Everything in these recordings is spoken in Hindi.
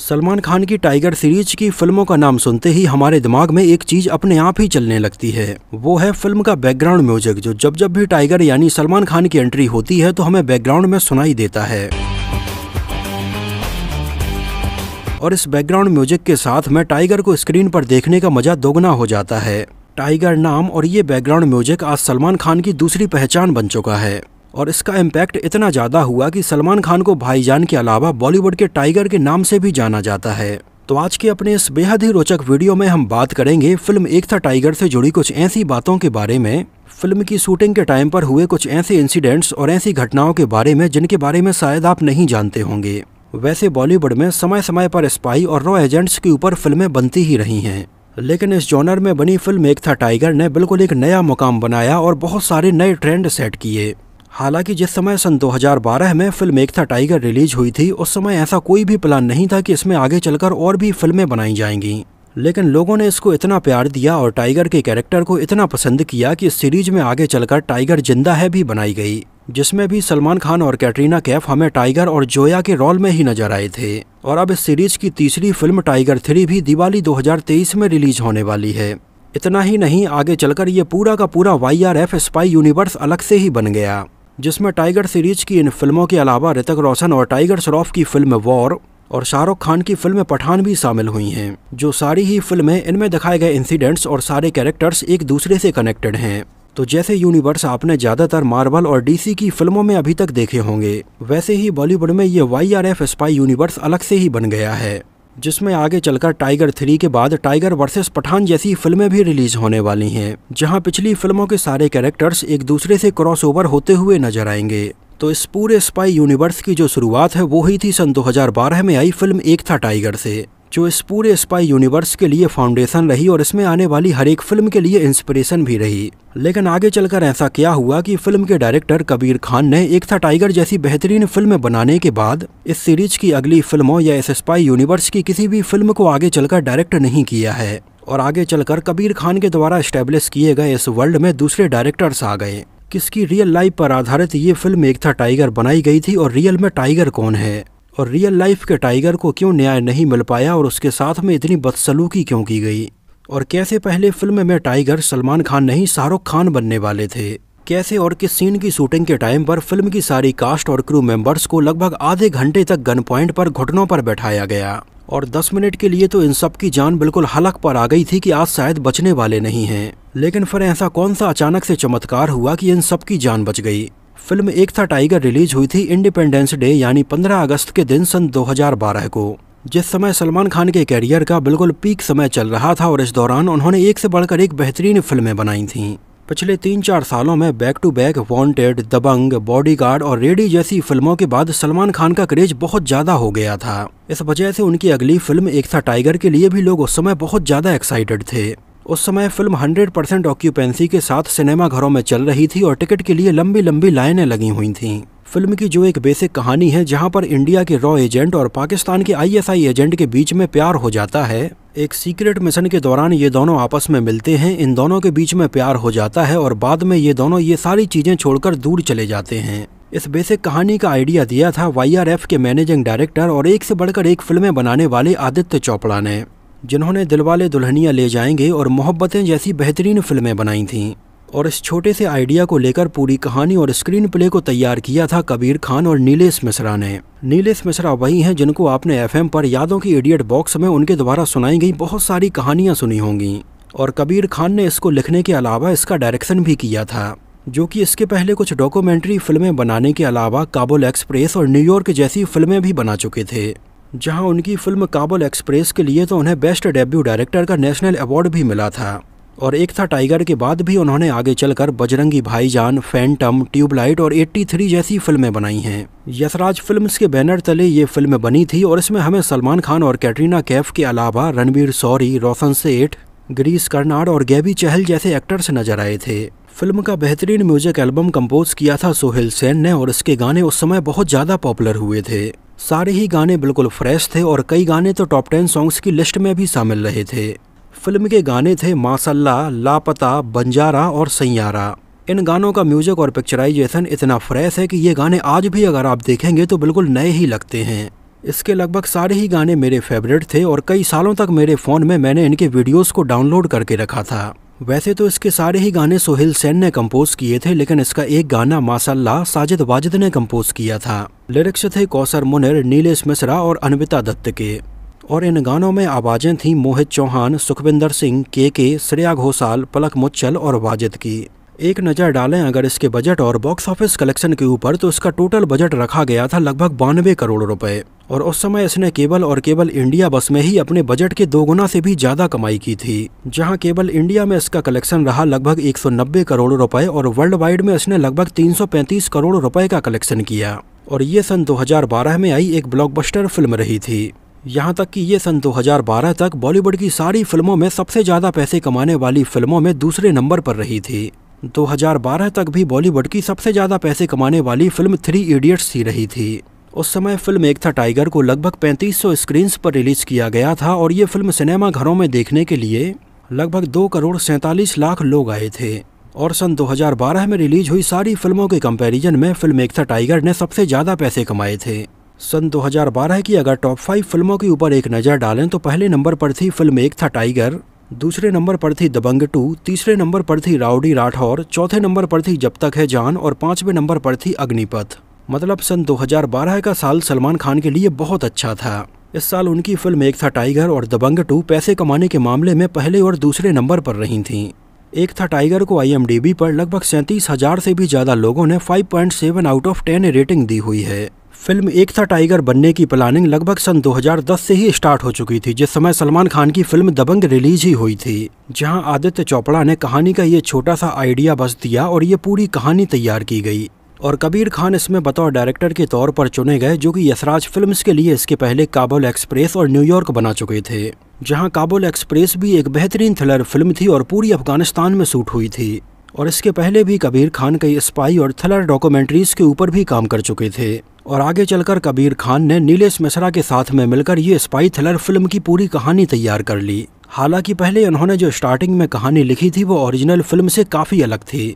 सलमान खान की टाइगर सीरीज की फिल्मों का नाम सुनते ही हमारे दिमाग में एक चीज अपने आप ही चलने लगती है वो है फिल्म का बैकग्राउंड म्यूजिक जो जब जब भी टाइगर यानी सलमान खान की एंट्री होती है तो हमें बैकग्राउंड में सुनाई देता है और इस बैकग्राउंड म्यूजिक के साथ में टाइगर को स्क्रीन पर देखने का मजा दोगुना हो जाता है टाइगर नाम और ये बैकग्राउंड म्यूजिक आज सलमान खान की दूसरी पहचान बन चुका है और इसका इम्पैक्ट इतना ज़्यादा हुआ कि सलमान खान को भाईजान के अलावा बॉलीवुड के टाइगर के नाम से भी जाना जाता है तो आज के अपने इस बेहद ही रोचक वीडियो में हम बात करेंगे फिल्म एक था टाइगर से जुड़ी कुछ ऐसी बातों के बारे में फिल्म की शूटिंग के टाइम पर हुए कुछ ऐसे इंसिडेंट्स और ऐसी घटनाओं के बारे में जिनके बारे में शायद आप नहीं जानते होंगे वैसे बॉलीवुड में समय समय पर स्पाई और रॉ एजेंट्स के ऊपर फिल्में बनती ही रही हैं लेकिन इस जॉनर में बनी फिल्म एक था टाइगर ने बिल्कुल एक नया मुकाम बनाया और बहुत सारे नए ट्रेंड सेट किए हालांकि जिस समय सन 2012 में फिल्म एक था टाइगर रिलीज हुई थी उस समय ऐसा कोई भी प्लान नहीं था कि इसमें आगे चलकर और भी फिल्में बनाई जाएंगी लेकिन लोगों ने इसको इतना प्यार दिया और टाइगर के कैरेक्टर को इतना पसंद किया कि इस सीरीज में आगे चलकर टाइगर जिंदा है भी बनाई गई जिसमें भी सलमान खान और कैटरीना कैफ हमें टाइगर और जोया के रोल में ही नजर आए थे और अब इस सीरीज की तीसरी फिल्म टाइगर थ्री भी दिवाली 2023 में रिलीज होने वाली है इतना ही नहीं आगे चलकर ये पूरा का पूरा वाई स्पाई यूनिवर्स अलग से ही बन गया जिसमें टाइगर सीरीज की इन फिल्मों के अलावा ऋतिक रोशन और टाइगर श्रॉफ की फिल्म वॉर और शाहरुख खान की फिल्म पठान भी शामिल हुई हैं जो सारी ही फिल्में इनमें दिखाए गए इंसिडेंट्स और सारे कैरेक्टर्स एक दूसरे से कनेक्टेड हैं तो जैसे यूनिवर्स आपने ज़्यादातर मार्वल और डीसी की फिल्मों में अभी तक देखे होंगे वैसे ही बॉलीवुड में ये Y R F spy universe अलग से ही बन गया है जिसमें आगे चलकर टाइगर थ्री के बाद टाइगर वर्सेस पठान जैसी फिल्में भी रिलीज होने वाली हैं जहां पिछली फिल्मों के सारे कैरेक्टर्स एक दूसरे से क्रॉसओवर होते हुए नजर आएंगे तो इस पूरे स्पाई यूनिवर्स की जो शुरुआत है वो ही थी सन 2012 में आई फिल्म एक था टाइगर से जो इस पूरे स्पाई यूनिवर्स के लिए फाउंडेशन रही और इसमें आने वाली हर एक फिल्म के लिए इंस्पिरेशन भी रही लेकिन आगे चलकर ऐसा क्या हुआ कि फिल्म के डायरेक्टर कबीर खान ने एक था टाइगर जैसी बेहतरीन फिल्म बनाने के बाद इस सीरीज की अगली फिल्मों या इस स्पाई यूनिवर्स की किसी भी फिल्म को आगे चलकर डायरेक्ट नहीं किया है और आगे चलकर कबीर खान के द्वारा स्टेब्लिश किए गए इस वर्ल्ड में दूसरे डायरेक्टर्स आ गए किसकी रियल लाइफ पर आधारित ये फिल्म एक था टाइगर बनाई गई थी और रियल में टाइगर कौन है और रियल लाइफ के टाइगर को क्यों न्याय नहीं मिल पाया और उसके साथ में इतनी बदसलूकी क्यों की गई और कैसे पहले फिल्म में टाइगर सलमान खान नहीं शाहरुख खान बनने वाले थे कैसे और किस सीन की शूटिंग के टाइम पर फिल्म की सारी कास्ट और क्रू मेंबर्स को लगभग आधे घंटे तक गन पॉइंट पर घुटनों पर बैठाया गया और 10 मिनट के लिए तो इन सब की जान बिल्कुल हलक पर आ गई थी कि आज शायद बचने वाले नहीं हैं लेकिन फिर ऐसा कौन सा अचानक से चमत्कार हुआ कि इन सब की जान बच गई फिल्म एक था टाइगर रिलीज हुई थी इंडिपेंडेंस डे यानी 15 अगस्त के दिन सन 2012 को जिस समय सलमान खान के कैरियर का बिल्कुल पीक समय चल रहा था और इस दौरान उन्होंने एक से बढ़कर एक बेहतरीन फिल्में बनाई थीं पिछले तीन चार सालों में back to back Wanted Dabangg Bodyguard और रेडी जैसी फिल्मों के बाद सलमान खान का क्रेज बहुत ज़्यादा हो गया था इस वजह से उनकी अगली फिल्म एक था टाइगर के लिए भी लोग उस समय बहुत ज़्यादा एक्साइटेड थे उस समय फिल्म 100 परसेंट ऑक्यूपेंसी के साथ सिनेमा घरों में चल रही थी और टिकट के लिए लंबी लंबी लाइनें लगी हुई थीं फिल्म की जो एक बेसिक कहानी है जहां पर इंडिया के रॉ एजेंट और पाकिस्तान के आईएसआई एजेंट के बीच में प्यार हो जाता है एक सीक्रेट मिशन के दौरान ये दोनों आपस में मिलते हैं इन दोनों के बीच में प्यार हो जाता है और बाद में ये दोनों ये सारी चीज़ें छोड़कर दूर चले जाते हैं इस बेसिक कहानी का आइडिया दिया था वाईआरएफ के मैनेजिंग डायरेक्टर और एक से बढ़कर एक फिल्में बनाने वाले आदित्य चोपड़ा ने जिन्होंने दिलवाले दुल्हनिया ले जाएंगे और मोहब्बतें जैसी बेहतरीन फिल्में बनाई थीं और इस छोटे से आइडिया को लेकर पूरी कहानी और स्क्रीन प्ले को तैयार किया था कबीर खान और नीलेश मिश्रा ने नीलेश मिश्रा वही हैं जिनको आपने एफएम पर यादों की इडियट बॉक्स में उनके द्वारा सुनाई गई बहुत सारी कहानियाँ सुनी होंगी और कबीर खान ने इसको लिखने के अलावा इसका डायरेक्शन भी किया था जो कि इसके पहले कुछ डॉक्यूमेंट्री फिल्में बनाने के अलावा काबुल एक्सप्रेस और न्यूयॉर्क जैसी फिल्में भी बना चुके थे जहां उनकी फिल्म काबुल एक्सप्रेस के लिए तो उन्हें बेस्ट डेब्यू डायरेक्टर का नेशनल अवार्ड भी मिला था और एक था टाइगर के बाद भी उन्होंने आगे चलकर बजरंगी भाईजान फैंटम ट्यूबलाइट और 83 जैसी फिल्में बनाई हैं यशराज फिल्म्स के बैनर तले ये फ़िल्म बनी थी और इसमें हमें सलमान खान और कैटरीना कैफ के अलावा रणबीर सौरी रोशन सेठ ग्रीस कर्नाड और गैबी चहल जैसे एक्टर्स नजर आए थे फिल्म का बेहतरीन म्यूजिक एल्बम कंपोज किया था सोहेल सेन ने और इसके गाने उस समय बहुत ज़्यादा पॉपुलर हुए थे सारे ही गाने बिल्कुल फ्रेश थे और कई गाने तो टॉप टेन सॉन्ग्स की लिस्ट में भी शामिल रहे थे फिल्म के गाने थे मासल्ला लापता बंजारा और सैारा इन गानों का म्यूजिक और पिक्चराइजेशन इतना फ्रेश है कि ये गाने आज भी अगर आप देखेंगे तो बिल्कुल नए ही लगते हैं इसके लगभग सारे ही गाने मेरे फेवरेट थे और कई सालों तक मेरे फ़ोन में मैंने इनके वीडियोस को डाउनलोड करके रखा था वैसे तो इसके सारे ही गाने सोहेल सेन ने कंपोज किए थे लेकिन इसका एक गाना माशाला साजिद वाजिद ने कंपोज किया था लिरिक्स थे कौसर मुनिर नीलेश मिश्रा और अनविता दत्त के और इन गानों में आवाज़ें थीं मोहित चौहान सुखविंदर सिंह के के श्रेया घोषाल पलक मुच्छल और वाजिद की एक नज़र डालें अगर इसके बजट और बॉक्स ऑफिस कलेक्शन के ऊपर तो इसका टोटल बजट रखा गया था लगभग बानवे करोड़ रुपए और उस समय इसने केबल और केबल इंडिया बस में ही अपने बजट के दोगुना से भी ज्यादा कमाई की थी जहां केबल इंडिया में इसका कलेक्शन रहा लगभग 190 करोड़ रुपए और वर्ल्ड वाइड में इसने लगभग 335 करोड़ रुपए का कलेक्शन किया और ये सन 2012 में आई एक ब्लॉकबस्टर फिल्म रही थी यहाँ तक कि ये सन 2012 तक बॉलीवुड की सारी फिल्मों में सबसे ज़्यादा पैसे कमाने वाली फिल्मों में दूसरे नंबर पर रही थी 2012 तक भी बॉलीवुड की सबसे ज़्यादा पैसे कमाने वाली फिल्म थ्री इडियट्स ही रही थी उस समय फिल्म एक था टाइगर को लगभग 3500 स्क्रीन्स पर रिलीज किया गया था और ये फिल्म सिनेमा घरों में देखने के लिए लगभग दो करोड़ सैंतालीस लाख लोग आए थे और सन 2012 में रिलीज हुई सारी फिल्मों के कंपैरिजन में फिल्म एक था टाइगर ने सबसे ज़्यादा पैसे कमाए थे सन 2012 की अगर टॉप फाइव फिल्मों के ऊपर एक नज़र डालें तो पहले नंबर पर थी फिल्म एक था टाइगर दूसरे नंबर पर थी दबंग टू तीसरे नंबर पर थी राउडी राठौर चौथे नंबर पर थी जब तक है जान और पाँचवें नंबर पर थी अग्निपथ मतलब सन 2012 का साल सलमान खान के लिए बहुत अच्छा था इस साल उनकी फिल्म एक था टाइगर और दबंग टू पैसे कमाने के मामले में पहले और दूसरे नंबर पर रही थीं एक था टाइगर को आई पर लगभग सैंतीस हजार से भी ज़्यादा लोगों ने five out of ten rating दी हुई है फिल्म एक था टाइगर बनने की प्लानिंग लगभग सन 2010 से ही स्टार्ट हो चुकी थी जिस समय सलमान खान की फिल्म दबंग रिलीज ही हुई थी जहां आदित्य चोपड़ा ने कहानी का ये छोटा सा आइडिया बस दिया और ये पूरी कहानी तैयार की गई और कबीर खान इसमें बतौर डायरेक्टर के तौर पर चुने गए जो कि यसराज फिल्म्स के लिए इसके पहले काबुल एक्सप्रेस और न्यूयॉर्क बना चुके थे जहां काबुल एक्सप्रेस भी एक बेहतरीन थ्रिलर फिल्म थी और पूरी अफगानिस्तान में शूट हुई थी और इसके पहले भी कबीर खान कई स्पाई और थलर डॉक्यूमेंट्रीज के ऊपर भी काम कर चुके थे और आगे चलकर कबीर खान ने नीलेश मिश्रा के साथ में मिलकर ये स्पाई थ्रिलर फिल्म की पूरी कहानी तैयार कर ली हालांकि पहले उन्होंने जो स्टार्टिंग में कहानी लिखी थी वो ओरिजिनल फिल्म से काफ़ी अलग थी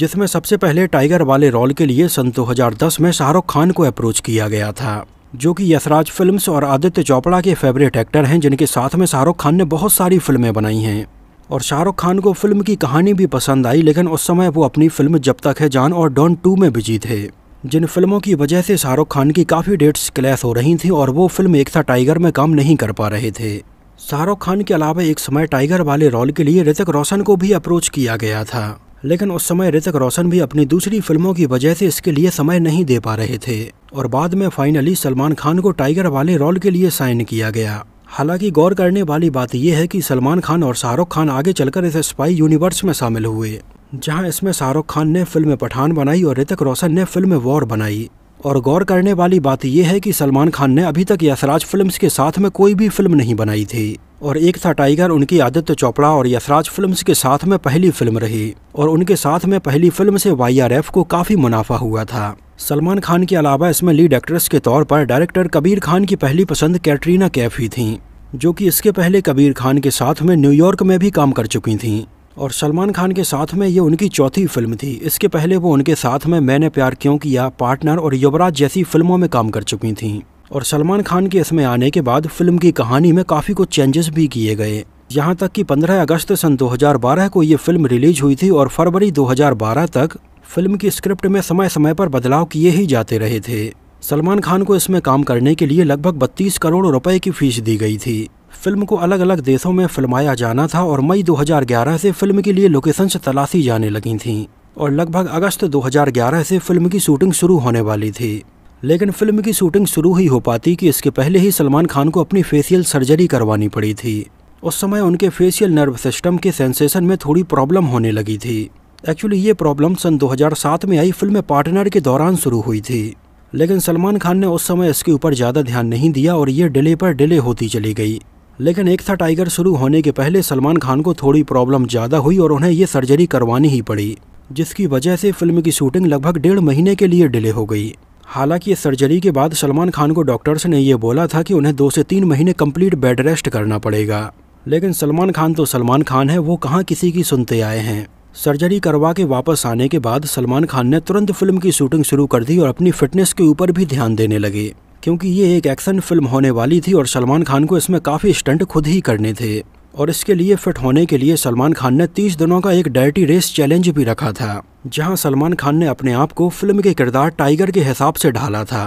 जिसमें सबसे पहले टाइगर वाले रोल के लिए सन 2010 में शाहरुख खान को अप्रोच किया गया था जो कि यशराज फिल्म्स और आदित्य चोपड़ा के फेवरेट एक्टर हैं जिनके साथ में शाहरुख खान ने बहुत सारी फिल्में बनाई हैं और शाहरुख खान को फिल्म की कहानी भी पसंद आई लेकिन उस समय वो अपनी फिल्म जब तक है जान और डॉन टू में बिजी थे जिन फिल्मों की वजह से शाहरुख खान की काफ़ी डेट्स क्लैश हो रही थी और वो फिल्म एक था टाइगर में काम नहीं कर पा रहे थे शाहरुख खान के अलावा एक समय टाइगर वाले रोल के लिए ऋतिक रोशन को भी अप्रोच किया गया था लेकिन उस समय ऋतिक रोशन भी अपनी दूसरी फिल्मों की वजह से इसके लिए समय नहीं दे पा रहे थे और बाद में फाइनली सलमान खान को टाइगर वाले रोल के लिए साइन किया गया हालांकि गौर करने वाली बात यह है कि सलमान खान और शाहरुख खान आगे चलकर इस स्पाई यूनिवर्स में शामिल हुए जहां इसमें शाहरुख खान ने फिल्म पठान बनाई और ऋतिक रोशन ने फिल्म वॉर बनाई और गौर करने वाली बात यह है कि सलमान खान ने अभी तक यसराज फिल्म्स के साथ में कोई भी फिल्म नहीं बनाई थी और एक था टाइगर उनकी आदित्य चोपड़ा और यसराज फिल्म्स के साथ में पहली फिल्म रही और उनके साथ में पहली फिल्म से वाई को काफ़ी मुनाफा हुआ था सलमान खान के अलावा इसमें लीड एक्ट्रेस के तौर पर डायरेक्टर कबीर खान की पहली पसंद कैटरीना कैफ ही थीं जो कि इसके पहले कबीर खान के साथ में न्यूयॉर्क में भी काम कर चुकी थीं और सलमान खान के साथ में ये उनकी चौथी फिल्म थी इसके पहले वो उनके साथ में मैंने प्यार क्यों किया पार्टनर और युवराज जैसी फिल्मों में काम कर चुकी थीं और सलमान खान के इसमें आने के बाद फिल्म की कहानी में काफ़ी कुछ चेंजेस भी किए गए यहाँ तक कि 15 अगस्त सन 2012 को ये फिल्म रिलीज हुई थी और फरवरी 2012 तक फिल्म की स्क्रिप्ट में समय समय पर बदलाव किए ही जाते रहे थे सलमान खान को इसमें काम करने के लिए लगभग बत्तीस करोड़ रुपए की फीस दी गई थी फिल्म को अलग अलग देशों में फिल्माया जाना था और मई 2011 से फिल्म के लिए लोकेशंस तलाशी जाने लगी थीं और लगभग अगस्त 2011 से फिल्म की शूटिंग शुरू होने वाली थी लेकिन फिल्म की शूटिंग शुरू ही हो पाती कि इसके पहले ही सलमान खान को अपनी फेसियल सर्जरी करवानी पड़ी थी उस समय उनके फेसियल नर्व सिस्टम के सेंसेशन में थोड़ी प्रॉब्लम होने लगी थी एक्चुअली ये प्रॉब्लम सन 2007 में आई फिल्म पार्टनर के दौरान शुरू हुई थी लेकिन सलमान खान ने उस समय इसके ऊपर ज़्यादा ध्यान नहीं दिया और ये डिले पर डिले होती चली गई लेकिन एक था टाइगर शुरू होने के पहले सलमान खान को थोड़ी प्रॉब्लम ज़्यादा हुई और उन्हें ये सर्जरी करवानी ही पड़ी जिसकी वजह से फिल्म की शूटिंग लगभग डेढ़ महीने के लिए डिले हो गई हालांकि इस सर्जरी के बाद सलमान खान को डॉक्टर्स ने यह बोला था कि उन्हें दो से तीन महीने कंप्लीट बेड रेस्ट करना पड़ेगा लेकिन सलमान खान तो सलमान खान है वो कहाँ किसी की सुनते आए हैं सर्जरी करवा के वापस आने के बाद सलमान खान ने तुरंत फिल्म की शूटिंग शुरू कर दी और अपनी फिटनेस के ऊपर भी ध्यान देने लगे क्योंकि ये एक एक्शन फिल्म होने वाली थी और सलमान खान को इसमें काफ़ी स्टंट खुद ही करने थे और इसके लिए फिट होने के लिए सलमान खान ने 30 दिनों का एक डायटी रेस चैलेंज भी रखा था जहां सलमान खान ने अपने आप को फिल्म के किरदार टाइगर के हिसाब से ढाला था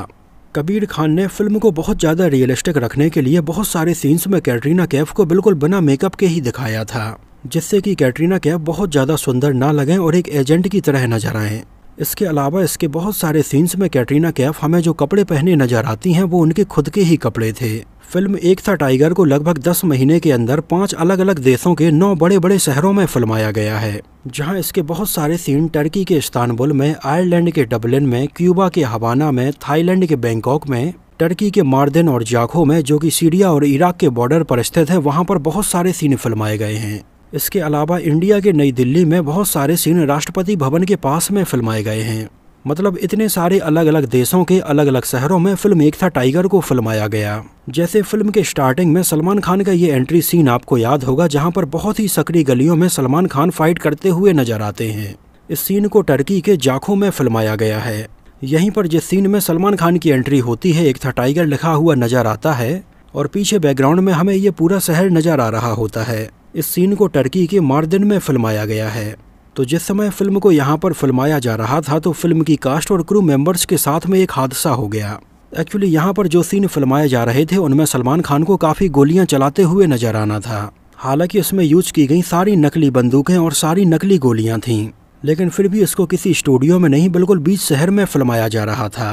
कबीर खान ने फिल्म को बहुत ज़्यादा रियलिस्टिक रखने के लिए बहुत सारे सीन्स में कैटरीना कैफ को बिल्कुल बिना मेकअप के ही दिखाया था जिससे कि कैटरीना कैफ बहुत ज़्यादा सुंदर ना लगें और एक एजेंट की तरह नजर आएँ इसके अलावा इसके बहुत सारे सीन्स में कैटरीना कैफ हमें जो कपड़े पहने नजर आती हैं वो उनके खुद के ही कपड़े थे फिल्म एक था टाइगर को लगभग 10 महीने के अंदर पांच अलग अलग देशों के नौ बड़े बड़े शहरों में फिल्माया गया है जहां इसके बहुत सारे सीन टर्की के इस्तानबुल में आयरलैंड के डबलिन में क्यूबा के हवाना में थाईलैंड के बैंकॉक में टर्की के मार्दिन और जाखो में जो कि सीरिया और इराक के बॉर्डर पर स्थित है वहां पर बहुत सारे सीन फिल्माए गए हैं इसके अलावा इंडिया के नई दिल्ली में बहुत सारे सीन राष्ट्रपति भवन के पास में फिल्माए गए हैं मतलब इतने सारे अलग अलग देशों के अलग अलग शहरों में फिल्म एक था टाइगर को फिल्माया गया जैसे फिल्म के स्टार्टिंग में सलमान खान का ये एंट्री सीन आपको याद होगा जहाँ पर बहुत ही सक्रिय गलियों में सलमान खान फाइट करते हुए नजर आते हैं इस सीन को टर्की के जाखों में फिल्माया गया है यहीं पर जिस सीन में सलमान खान की एंट्री होती है एक था टाइगर लिखा हुआ नजर आता है और पीछे बैकग्राउंड में हमें ये पूरा शहर नजर आ रहा होता है इस सीन को टर्की के मार्दन में फिल्माया गया है तो जिस समय फिल्म को यहाँ पर फिल्माया जा रहा था तो फिल्म की कास्ट और क्रू मेंबर्स के साथ में एक हादसा हो गया एक्चुअली यहाँ पर जो सीन फिल्माए जा रहे थे उनमें सलमान खान को काफ़ी गोलियाँ चलाते हुए नजर आना था हालांकि उसमें यूज की गई सारी नकली बंदूकें और सारी नकली गोलियाँ थीं लेकिन फिर भी इसको किसी स्टूडियो में नहीं बिल्कुल बीच शहर में फिल्माया जा रहा था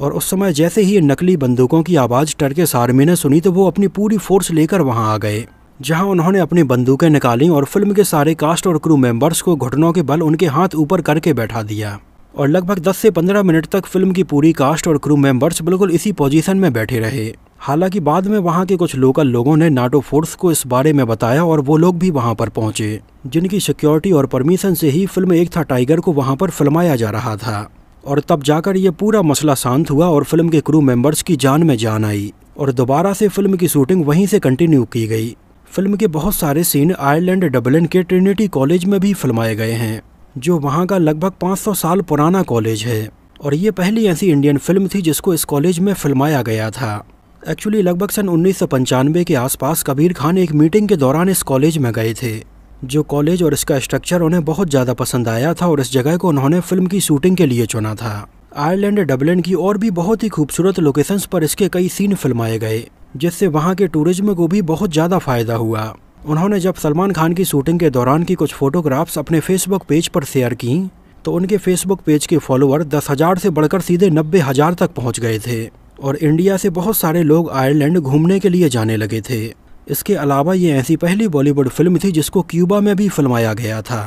और उस समय जैसे ही नकली बंदूकों की आवाज़ टर्किस आर्मी ने सुनी तो वो अपनी पूरी फोर्स लेकर वहाँ आ गए जहां उन्होंने अपनी बंदूकें निकाली और फिल्म के सारे कास्ट और क्रू मेंबर्स को घुटनों के बल उनके हाथ ऊपर करके बैठा दिया और लगभग 10 से 15 मिनट तक फिल्म की पूरी कास्ट और क्रू मेंबर्स बिल्कुल इसी पोजीशन में बैठे रहे हालांकि बाद में वहां के कुछ लोकल लोगों ने नाटो फोर्स को इस बारे में बताया और वो लोग भी वहां पर पहुंचे जिनकी सिक्योरिटी और परमिशन से ही फिल्म एक था टाइगर को वहां पर फिल्माया जा रहा था और तब जाकर ये पूरा मसला शांत हुआ और फिल्म के क्रू मेंबर्स की जान में जान आई और दोबारा से फिल्म की शूटिंग वहीं से कंटिन्यू की गई फिल्म के बहुत सारे सीन आयरलैंड डबलिन के ट्रिनिटी कॉलेज में भी फिल्माए गए हैं जो वहाँ का लगभग 500 साल पुराना कॉलेज है और ये पहली ऐसी इंडियन फिल्म थी जिसको इस कॉलेज में फिल्माया गया था एक्चुअली लगभग सन उन्नीस के आसपास कबीर खान एक मीटिंग के दौरान इस कॉलेज में गए थे जो कॉलेज और इसका स्ट्रक्चर उन्हें बहुत ज़्यादा पसंद आया था और इस जगह को उन्होंने फिल्म की शूटिंग के लिए चुना था आयरलैंड डबलिन की और भी बहुत ही खूबसूरत लोकेशंस पर इसके कई सीन फिल्माए गए जिससे वहाँ के टूरिज्म को भी बहुत ज़्यादा फ़ायदा हुआ उन्होंने जब सलमान खान की शूटिंग के दौरान की कुछ फ़ोटोग्राफ्स अपने फेसबुक पेज पर शेयर की तो उनके फेसबुक पेज के फॉलोअर दस हज़ार से बढ़कर सीधे नब्बे हज़ार तक पहुँच गए थे और इंडिया से बहुत सारे लोग आयरलैंड घूमने के लिए जाने लगे थे इसके अलावा ये ऐसी पहली बॉलीवुड फिल्म थी जिसको क्यूबा में भी फिल्माया गया था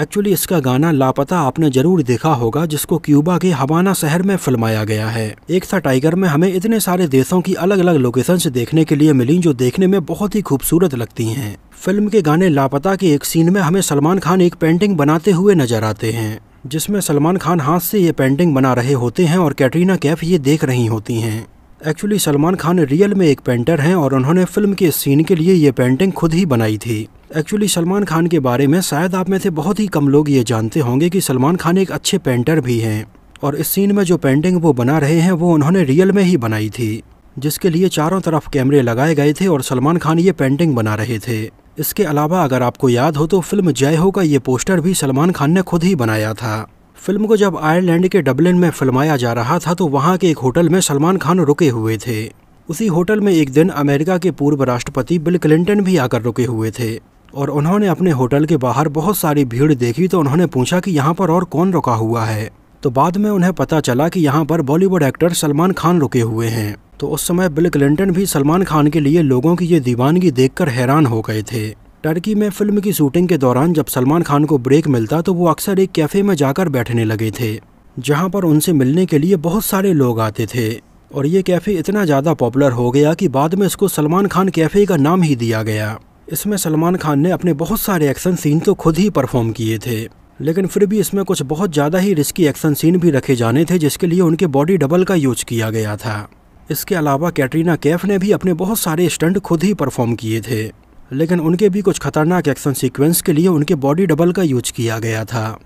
एक्चुअली इसका गाना लापता आपने जरूर देखा होगा जिसको क्यूबा के हवाना शहर में फिल्माया गया है एक था टाइगर में हमें इतने सारे देशों की अलग अलग लोकेशंस देखने के लिए मिली जो देखने में बहुत ही खूबसूरत लगती हैं फिल्म के गाने लापता के एक सीन में हमें सलमान खान एक पेंटिंग बनाते हुए नजर आते हैं जिसमें सलमान खान हाथ से ये पेंटिंग बना रहे होते हैं और कैटरीना कैफ ये देख रही होती हैं एक्चुअली सलमान खान रियल में एक पेंटर हैं और उन्होंने फिल्म के सीन के लिए ये पेंटिंग खुद ही बनाई थी एक्चुअली सलमान खान के बारे में शायद आप में से बहुत ही कम लोग ये जानते होंगे कि सलमान खान एक अच्छे पेंटर भी हैं और इस सीन में जो पेंटिंग वो बना रहे हैं वो उन्होंने रियल में ही बनाई थी जिसके लिए चारों तरफ कैमरे लगाए गए थे और सलमान खान ये पेंटिंग बना रहे थे इसके अलावा अगर आपको याद हो तो फिल्म जय हो का ये पोस्टर भी सलमान खान ने खुद ही बनाया था फिल्म को जब आयरलैंड के डबलिन में फिल्माया जा रहा था तो वहाँ के एक होटल में सलमान खान रुके हुए थे उसी होटल में एक दिन अमेरिका के पूर्व राष्ट्रपति बिल क्लिंटन भी आकर रुके हुए थे और उन्होंने अपने होटल के बाहर बहुत सारी भीड़ देखी तो उन्होंने पूछा कि यहाँ पर और कौन रुका हुआ है तो बाद में उन्हें पता चला कि यहाँ पर बॉलीवुड एक्टर सलमान खान रुके हुए हैं तो उस समय बिल क्लिंटन भी सलमान खान के लिए लोगों की ये दीवानगी देखकर हैरान हो गए थे टर्की में फिल्म की शूटिंग के दौरान जब सलमान खान को ब्रेक मिलता तो वो अक्सर एक कैफ़े में जाकर बैठने लगे थे जहाँ पर उनसे मिलने के लिए बहुत सारे लोग आते थे और ये कैफ़े इतना ज़्यादा पॉपुलर हो गया कि बाद में इसको सलमान खान कैफ़े का नाम ही दिया गया इसमें सलमान खान ने अपने बहुत सारे एक्शन सीन तो खुद ही परफॉर्म किए थे लेकिन फिर भी इसमें कुछ बहुत ज़्यादा ही रिस्की एक्शन सीन भी रखे जाने थे जिसके लिए उनके बॉडी डबल का यूज किया गया था इसके अलावा कैटरीना कैफ ने भी अपने बहुत सारे स्टंट खुद ही परफॉर्म किए थे लेकिन उनके भी कुछ खतरनाक एक्शन सीक्वेंस के लिए उनके बॉडी डबल का यूज किया गया था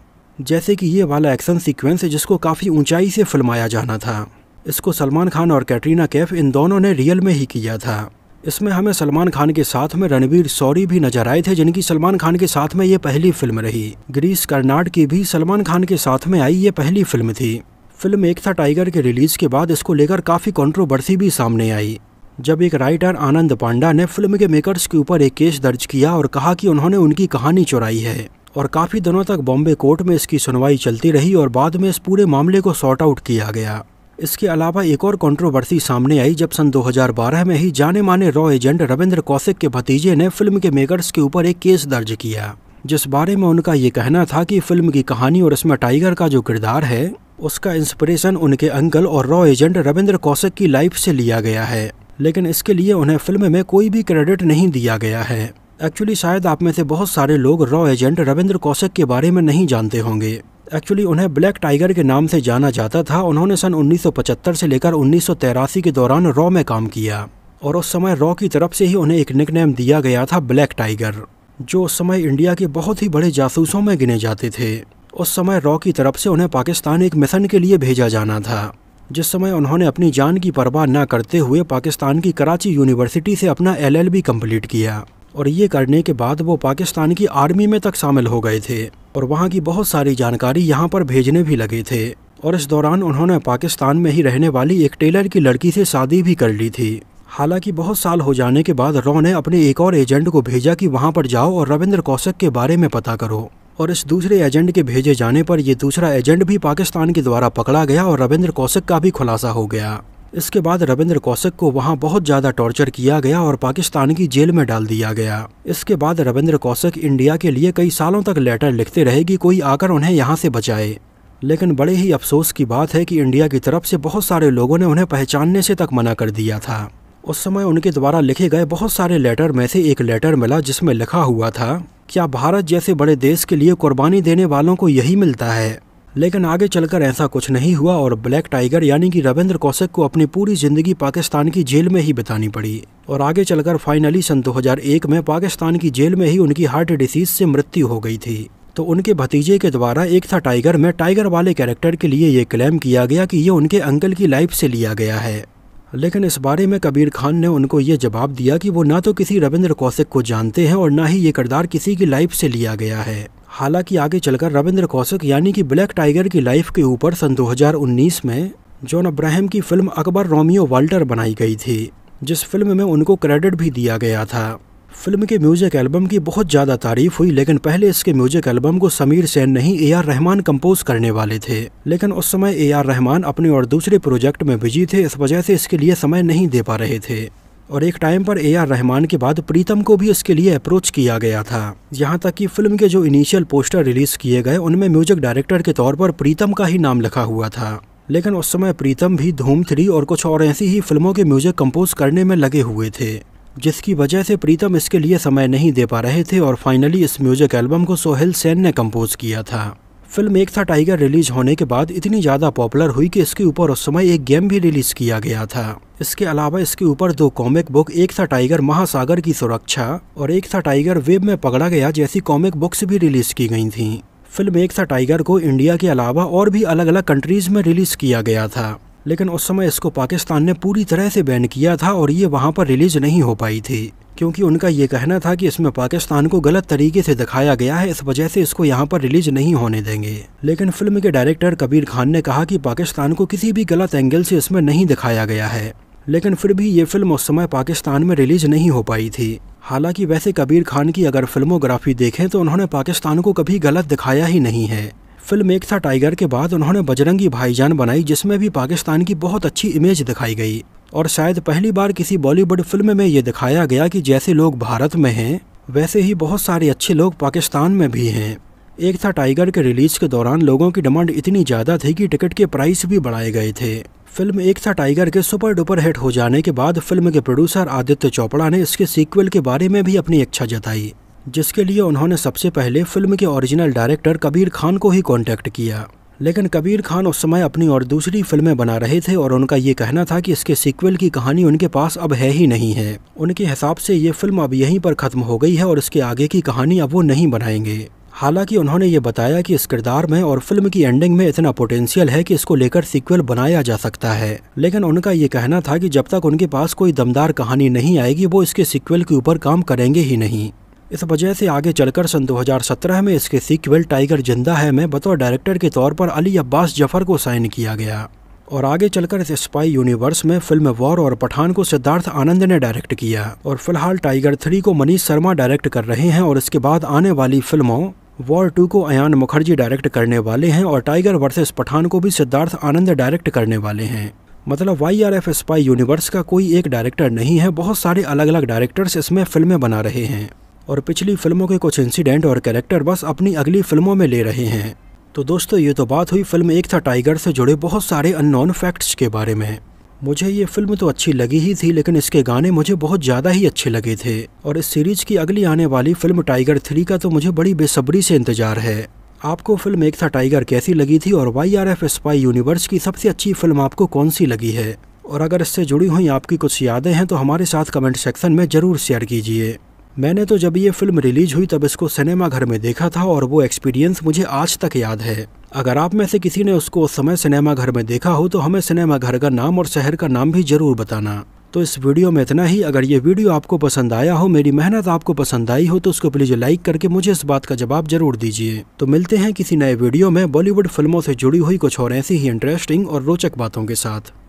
जैसे कि ये वाला एक्शन सीक्वेंस जिसको काफ़ी ऊंचाई से फिल्माया जाना था इसको सलमान खान और कैटरीना कैफ इन दोनों ने रियल में ही किया था इसमें हमें सलमान खान के साथ में रणवीर सौरी भी नजर आए थे जिनकी सलमान खान के साथ में ये पहली फिल्म रही ग्रीस कर्नाड की भी सलमान खान के साथ में आई ये पहली फिल्म थी फिल्म एक था टाइगर के रिलीज के बाद इसको लेकर काफ़ी कंट्रोवर्सी भी सामने आई जब एक राइटर आनंद पांडा ने फिल्म के मेकर्स के ऊपर एक केस दर्ज किया और कहा कि उन्होंने उनकी कहानी चुराई है और काफ़ी दिनों तक बॉम्बे कोर्ट में इसकी सुनवाई चलती रही और बाद में इस पूरे मामले को सॉर्ट आउट किया गया इसके अलावा एक और कंट्रोवर्सी सामने आई जब सन 2012 में ही जाने माने रॉ एजेंट रविंद्र कौशिक के भतीजे ने फिल्म के मेकर्स के ऊपर एक केस दर्ज किया जिस बारे में उनका ये कहना था कि फिल्म की कहानी और इसमें टाइगर का जो किरदार है उसका इंस्पिरेशन उनके अंकल और रॉ एजेंट रविंद्र कौशिक की लाइफ से लिया गया है लेकिन इसके लिए उन्हें फिल्म में कोई भी क्रेडिट नहीं दिया गया है एक्चुअली शायद आप में से बहुत सारे लोग रॉ एजेंट रविंद्र कौशिक के बारे में नहीं जानते होंगे एक्चुअली उन्हें ब्लैक टाइगर के नाम से जाना जाता था उन्होंने सन 1975 से लेकर उन्नीस के दौरान रॉ में काम किया और उस समय रॉ की तरफ से ही उन्हें एक निकनेम दिया गया था ब्लैक टाइगर जो उस समय इंडिया के बहुत ही बड़े जासूसों में गिने जाते थे उस समय रॉ की तरफ से उन्हें पाकिस्तान एक मिशन के लिए भेजा जाना था जिस समय उन्होंने अपनी जान की परवाह न करते हुए पाकिस्तान की कराची यूनिवर्सिटी से अपना एलएलबी कंप्लीट किया और ये करने के बाद वो पाकिस्तान की आर्मी में तक शामिल हो गए थे और वहाँ की बहुत सारी जानकारी यहाँ पर भेजने भी लगे थे और इस दौरान उन्होंने पाकिस्तान में ही रहने वाली एक टेलर की लड़की से शादी भी कर ली थी हालांकि बहुत साल हो जाने के बाद रॉ ने अपने एक और एजेंट को भेजा कि वहाँ पर जाओ और रविंद्र कौशिक के बारे में पता करो और इस दूसरे एजेंट के भेजे जाने पर यह दूसरा एजेंट भी पाकिस्तान के द्वारा पकड़ा गया और रविंद्र कौशिक का भी खुलासा हो गया इसके बाद रविंद्र कौशिक को वहां बहुत ज़्यादा टॉर्चर किया गया और पाकिस्तान की जेल में डाल दिया गया इसके बाद रविंद्र कौशिक इंडिया के लिए कई सालों तक लेटर लिखते रहे कि कोई आकर उन्हें यहाँ से बचाए लेकिन बड़े ही अफसोस की बात है कि इंडिया की तरफ से बहुत सारे लोगों ने उन्हें पहचानने से तक मना कर दिया था उस समय उनके द्वारा लिखे गए बहुत सारे लेटर में से एक लेटर मिला जिसमें लिखा हुआ था क्या भारत जैसे बड़े देश के लिए कुर्बानी देने वालों को यही मिलता है लेकिन आगे चलकर ऐसा कुछ नहीं हुआ और ब्लैक टाइगर यानी कि रविंद्र कौशिक को अपनी पूरी जिंदगी पाकिस्तान की जेल में ही बितानी पड़ी और आगे चलकर फाइनली सन 2001 में पाकिस्तान की जेल में ही उनकी हार्ट डिसीज से मृत्यु हो गई थी तो उनके भतीजे के द्वारा एक था टाइगर में टाइगर वाले कैरेक्टर के लिए ये क्लेम किया गया कि ये उनके अंकल की लाइफ से लिया गया है लेकिन इस बारे में कबीर खान ने उनको ये जवाब दिया कि वो ना तो किसी रविंद्र कौशिक को जानते हैं और ना ही ये किरदार किसी की लाइफ से लिया गया है हालांकि आगे चलकर रविंद्र कौशिक यानी कि ब्लैक टाइगर की लाइफ के ऊपर सन 2019 में जॉन अब्राहम की फिल्म अकबर रोमियो वाल्टर बनाई गई थी जिस फिल्म में उनको क्रेडिट भी दिया गया था फिल्म के म्यूज़िक एल्बम की बहुत ज़्यादा तारीफ हुई लेकिन पहले इसके म्यूज़िक एल्बम को समीर सेन नहीं ए आर रहमान कंपोज करने वाले थे लेकिन उस समय ए आर रहमान अपने और दूसरे प्रोजेक्ट में बिजी थे इस वजह से इसके लिए समय नहीं दे पा रहे थे और एक टाइम पर ए आर रहमान के बाद प्रीतम को भी इसके लिए अप्रोच किया गया था यहाँ तक कि फिल्म के जो इनिशियल पोस्टर रिलीज़ किए गए उनमें म्यूजिक डायरेक्टर के तौर पर प्रीतम का ही नाम लिखा हुआ था लेकिन उस समय प्रीतम भी धूम थ्री और कुछ और ऐसी ही फिल्मों के म्यूजिक कंपोज करने में लगे हुए थे जिसकी वजह से प्रीतम इसके लिए समय नहीं दे पा रहे थे और फाइनली इस म्यूजिक एल्बम को सोहेल सेन ने कंपोज किया था फिल्म एक था टाइगर रिलीज होने के बाद इतनी ज़्यादा पॉपुलर हुई कि इसके ऊपर उस समय एक गेम भी रिलीज किया गया था इसके अलावा इसके ऊपर दो कॉमिक बुक एक था टाइगर महासागर की सुरक्षा और एक था टाइगर वेब में पकड़ा गया जैसी कॉमिक बुक्स भी रिलीज की गई थीं फिल्म एक था टाइगर को इंडिया के अलावा और भी अलग अलग कंट्रीज में रिलीज किया गया था लेकिन उस समय इसको पाकिस्तान ने पूरी तरह से बैन किया था और ये वहाँ पर रिलीज नहीं हो पाई थी क्योंकि उनका ये कहना था कि इसमें पाकिस्तान को गलत तरीके से दिखाया गया है इस वजह से इसको यहाँ पर रिलीज नहीं होने देंगे लेकिन फिल्म के डायरेक्टर कबीर खान ने कहा कि पाकिस्तान को किसी भी गलत एंगल से इसमें नहीं दिखाया गया है लेकिन फिर भी ये फिल्म उस समय पाकिस्तान में रिलीज नहीं हो पाई थी हालांकि वैसे कबीर खान की अगर फिल्मोग्राफी देखें तो उन्होंने पाकिस्तान को कभी गलत दिखाया ही नहीं है फिल्म एक था टाइगर के बाद उन्होंने बजरंगी भाईजान बनाई जिसमें भी पाकिस्तान की बहुत अच्छी इमेज दिखाई गई और शायद पहली बार किसी बॉलीवुड फिल्म में ये दिखाया गया कि जैसे लोग भारत में हैं वैसे ही बहुत सारे अच्छे लोग पाकिस्तान में भी हैं एक था टाइगर के रिलीज के दौरान लोगों की डिमांड इतनी ज़्यादा थी कि टिकट के प्राइस भी बढ़ाए गए थे फिल्म एक था टाइगर के सुपर डुपर हिट हो जाने के बाद फिल्म के प्रोड्यूसर आदित्य चोपड़ा ने इसके सीक्वल के बारे में भी अपनी इच्छा जताई जिसके लिए उन्होंने सबसे पहले फिल्म के ओरिजिनल डायरेक्टर कबीर खान को ही कॉन्टैक्ट किया लेकिन कबीर खान उस समय अपनी और दूसरी फिल्में बना रहे थे और उनका ये कहना था कि इसके सीक्वल की कहानी उनके पास अब है ही नहीं है उनके हिसाब से ये फिल्म अब यहीं पर ख़त्म हो गई है और इसके आगे की कहानी अब वो नहीं बनाएंगे हालांकि उन्होंने ये बताया कि इस किरदार में और फिल्म की एंडिंग में इतना पोटेंशियल है कि इसको लेकर सीक्वल बनाया जा सकता है लेकिन उनका ये कहना था कि जब तक उनके पास कोई दमदार कहानी नहीं आएगी वो इसके सीक्वल के ऊपर काम करेंगे ही नहीं इस वजह से आगे चलकर सन 2017 में इसके सीक्वल टाइगर जिंदा है में बतौर डायरेक्टर के तौर पर अली अब्बास जफर को साइन किया गया और आगे चलकर इस स्पाई यूनिवर्स में फिल्म वॉर और पठान को सिद्धार्थ आनंद ने डायरेक्ट किया और फिलहाल टाइगर थ्री को मनीष शर्मा डायरेक्ट कर रहे हैं और इसके बाद आने वाली फिल्मों वॉर टू को अयान मुखर्जी डायरेक्ट करने वाले हैं और टाइगर वर्सेस पठान को भी सिद्धार्थ आनंद डायरेक्ट करने वाले हैं मतलब Y R F spy universe का कोई एक डायरेक्टर नहीं है बहुत सारे अलग अलग डायरेक्टर्स इसमें फिल्में बना रहे हैं और पिछली फिल्मों के कुछ इंसिडेंट और कैरेक्टर बस अपनी अगली फिल्मों में ले रहे हैं तो दोस्तों ये तो बात हुई फिल्म एक था टाइगर से जुड़े बहुत सारे अननोन फैक्ट्स के बारे में मुझे ये फिल्म तो अच्छी लगी ही थी लेकिन इसके गाने मुझे बहुत ज़्यादा ही अच्छे लगे थे और इस सीरीज की अगली आने वाली फिल्म टाइगर थ्री का तो मुझे बड़ी बेसब्री से इंतजार है आपको फिल्म एक था टाइगर कैसी लगी थी और Y R F spy universe की सबसे अच्छी फिल्म आपको कौन सी लगी है और अगर इससे जुड़ी हुई आपकी कुछ यादें हैं तो हमारे साथ कमेंट सेक्शन में ज़रूर शेयर कीजिए मैंने तो जब ये फिल्म रिलीज हुई तब इसको सिनेमा घर में देखा था और वो एक्सपीरियंस मुझे आज तक याद है अगर आप में से किसी ने उसको उस समय सिनेमा घर में देखा हो तो हमें सिनेमा घर का नाम और शहर का नाम भी जरूर बताना तो इस वीडियो में इतना ही अगर ये वीडियो आपको पसंद आया हो मेरी मेहनत आपको पसंद आई हो तो उसको प्लीज़ लाइक करके मुझे इस बात का जवाब जरूर दीजिए तो मिलते हैं किसी नए वीडियो में बॉलीवुड फिल्मों से जुड़ी हुई कुछ और ऐसी ही इंटरेस्टिंग और रोचक बातों के साथ